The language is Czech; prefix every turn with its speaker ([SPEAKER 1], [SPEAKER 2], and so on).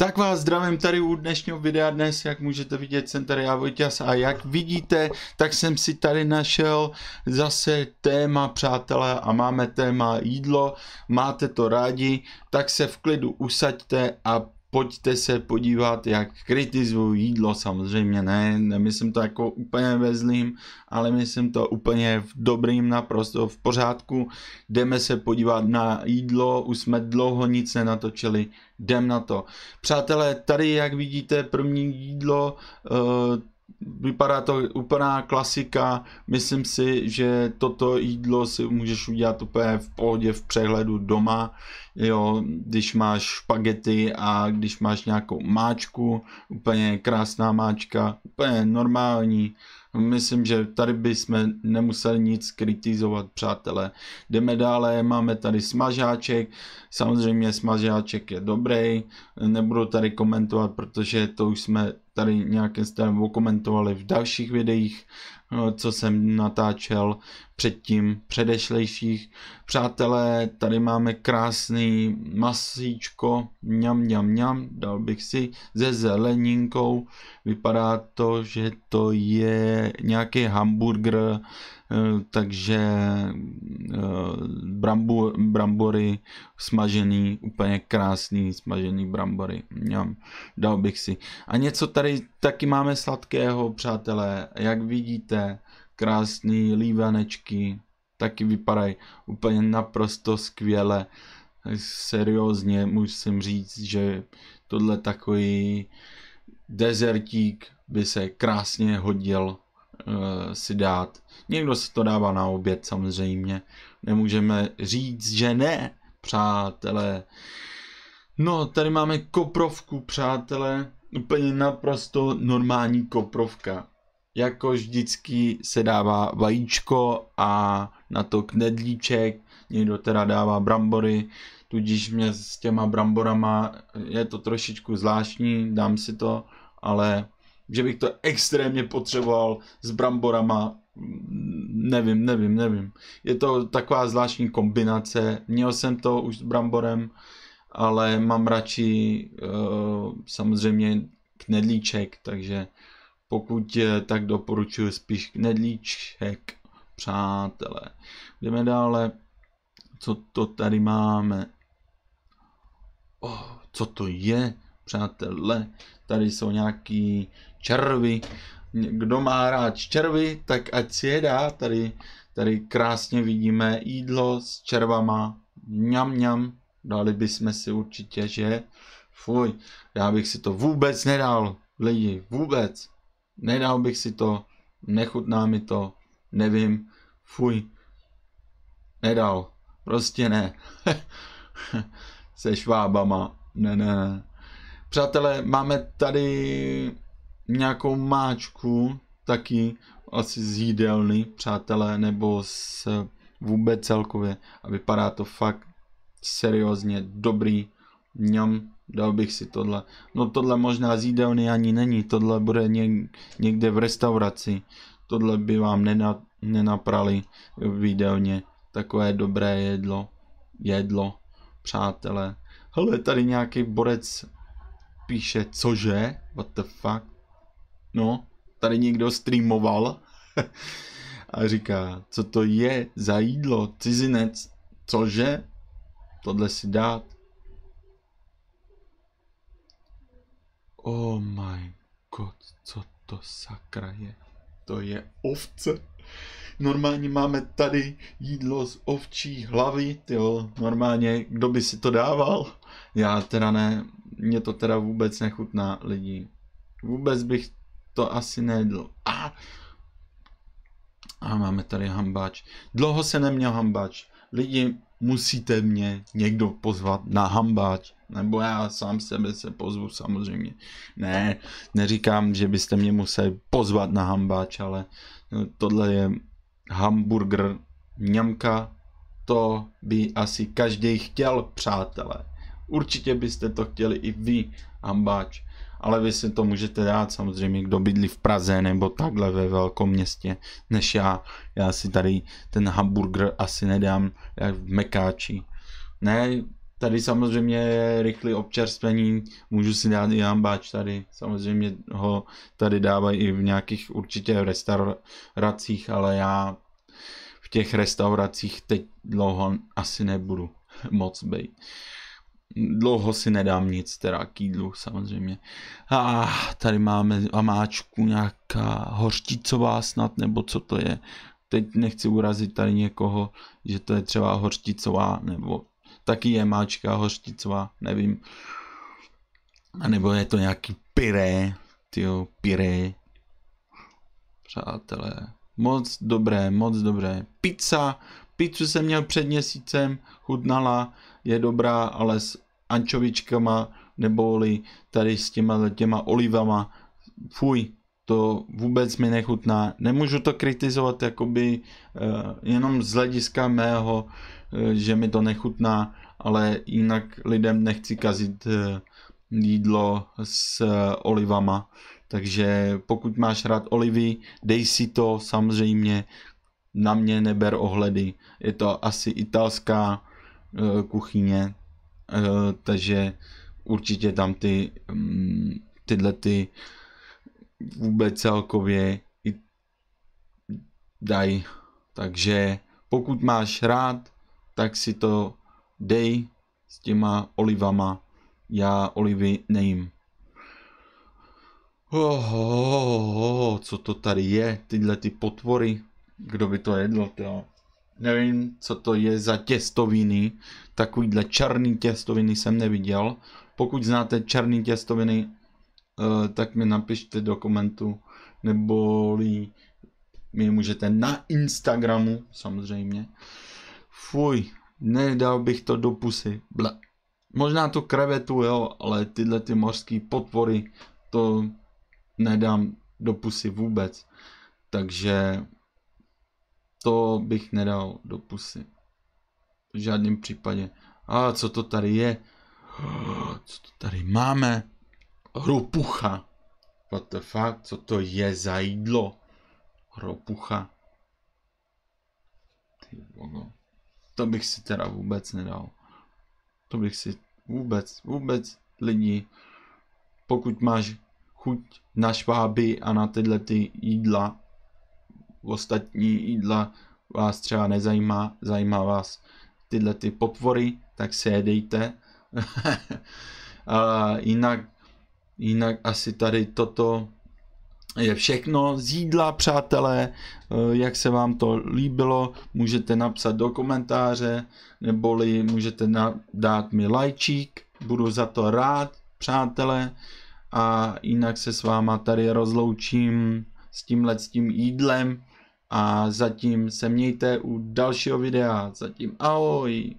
[SPEAKER 1] Tak vás zdravím tady u dnešního videa. Dnes, jak můžete vidět, jsem tady já Vojťas a jak vidíte, tak jsem si tady našel zase téma, přátelé, a máme téma jídlo. Máte to rádi, tak se v klidu usaďte a pojďte se podívat, jak kritizuju jídlo, samozřejmě ne, nemyslím to jako úplně ve zlým, ale myslím to úplně v dobrým, naprosto v pořádku. Jdeme se podívat na jídlo, už jsme dlouho nic nenatočili, jdem na to. Přátelé, tady jak vidíte první jídlo, eh, Vypadá to úplná klasika, myslím si, že toto jídlo si můžeš udělat úplně v pohodě, v přehledu doma, jo, když máš špagety a když máš nějakou máčku, úplně krásná máčka, úplně normální, Myslím, že tady bychom nemuseli nic kritizovat, přátelé. Jdeme dále, máme tady smažáček. Samozřejmě smažáček je dobrý, nebudu tady komentovat, protože to už jsme tady nějaké nebo komentovali v dalších videích Eh, co jsem natáčel předtím předešlejších. Přátelé, tady máme krásný masíčko, mňam, mňam, mňam, dal bych si, ze zeleninkou. Vypadá to, že to je nějaký hamburger, eh, takže eh, brambu, brambory smažený, úplně krásný smažený brambory, mňam, dal bych si. A něco tady taky máme sladkého, přátelé, jak vidíte, košile, krásný lívanečky, taky vypadají úplně naprosto skvěle. Seriózně musím říct, že tohle takový dezertík by se krásně hodil uh, si dát. Někdo se to dává na oběd samozřejmě. Nemůžeme říct, že ne, přátelé. No, tady máme koprovku, přátelé. Úplně naprosto normální koprovka. Jako vždycky se dává vajíčko a na to knedlíček, někdo teda dává brambory, tudíž mě s těma bramborama je to trošičku zvláštní, dám si to, ale že bych to extrémně potřeboval s bramborama, nevím, nevím, nevím. Je to taková zvláštní kombinace, měl jsem to už s bramborem, ale mám radši uh, samozřejmě knedlíček, takže pokud je eh, tak doporučuji spíš knedlíček, přátelé. Jdeme dále. Co to tady máme? Oh, co to je, přátelé? Tady jsou nějaký červy. Kdo má rád červy, tak ať si je dá. Tady, tady krásně vidíme jídlo s červama. Mňam, mňam. Dali bychom si určitě, že? Fuj, já bych si to vůbec nedal, lidi, vůbec. Nedal bych si to, nechutná mi to, nevím, fuj, nedal, prostě ne. Se švábama, ne, ne, ne. Přátelé, máme tady nějakou máčku, taky asi z jídelny, přátelé, nebo z vůbec celkově. A vypadá to fakt seriózně dobrý. Mňam, Dal bych si tohle. No tohle možná z jídelny ani není, tohle bude někde v restauraci. Tohle by vám nena, nenaprali v jídelně. Takové dobré jedlo. Jedlo, přátelé. Hele, tady nějaký borec píše, cože? What the fuck? No, tady někdo streamoval a říká, co to je za jídlo, cizinec, cože? Tohle si dát. Oh my god, co to sakra je? To je ovce. Normálně máme tady jídlo z ovčí hlavy, ty Normálně, kdo by si to dával? Já teda ne, mě to teda vůbec nechutná lidi. Vůbec bych to asi nejedl. A, a máme tady hambáč. Dlouho se neměl hambáč lidi, musíte mě někdo pozvat na hambáč, nebo já sám sebe se pozvu samozřejmě. Ne, neříkám, že byste mě museli pozvat na hambáč, ale no, tohle je hamburger ňamka, to by asi každý chtěl, přátelé. Určitě byste to chtěli i vy, hambáč ale vy si to můžete dát samozřejmě, kdo bydlí v Praze nebo takhle ve velkom městě, než já. Já si tady ten hamburger asi nedám jak v mekáči. Ne, tady samozřejmě je rychlý občerstvení, můžu si dát i hambáč tady, samozřejmě ho tady dávají i v nějakých určitě restauracích, ale já v těch restauracích teď dlouho asi nebudu moc být. Dlouho si nedám nic, teda k jídlu samozřejmě. A ah, tady máme amáčku nějaká hořticová snad, nebo co to je. Teď nechci urazit tady někoho, že to je třeba hořticová, nebo taky je máčka hořticová, nevím. A nebo je to nějaký pyré, tyjo, pyré. Přátelé, moc dobré, moc dobré. Pizza, Pizzu jsem měl před měsícem, chudnala, je dobrá, ale s ančovičkama neboli tady s těma těma olivama, fuj, to vůbec mi nechutná. Nemůžu to kritizovat jakoby eh, jenom z hlediska mého, eh, že mi to nechutná, ale jinak lidem nechci kazit eh, jídlo s olivama. Takže pokud máš rád olivy, dej si to samozřejmě, na mě neber ohledy. Je to asi italská eh, kuchyně, eh, takže určitě tam ty, mm, tyhle ty vůbec celkově i dají. Takže pokud máš rád, tak si to dej s těma olivama. Já olivy nejím. Oh, oh, oh, co to tady je? Tyhle ty potvory kdo by to jedl, jo. Nevím, co to je za těstoviny. Takovýhle černý těstoviny jsem neviděl. Pokud znáte černý těstoviny, eh, tak mi napište do komentu, neboli mi můžete na Instagramu, samozřejmě. Fuj, nedal bych to do pusy. Bla. Možná to krevetu, jo, ale tyhle ty mořské potvory, to nedám do pusy vůbec. Takže to bych nedal do pusy. V žádném případě. A co to tady je? Co to tady máme? Hropucha. What the fuck? Co to je za jídlo? Hropucha. Ty bogo. To bych si teda vůbec nedal. To bych si vůbec, vůbec lidi, pokud máš chuť na šváby a na tyhle ty jídla, ostatní jídla vás třeba nezajímá, zajímá vás tyhle ty popvory, tak se jedejte. A jinak, jinak asi tady toto je všechno z jídla, přátelé, e, jak se vám to líbilo, můžete napsat do komentáře, neboli můžete dát mi lajčík, budu za to rád, přátelé, a jinak se s váma tady rozloučím s tímhle s tím jídlem, a zatím se mějte u dalšího videa. Zatím ahoj!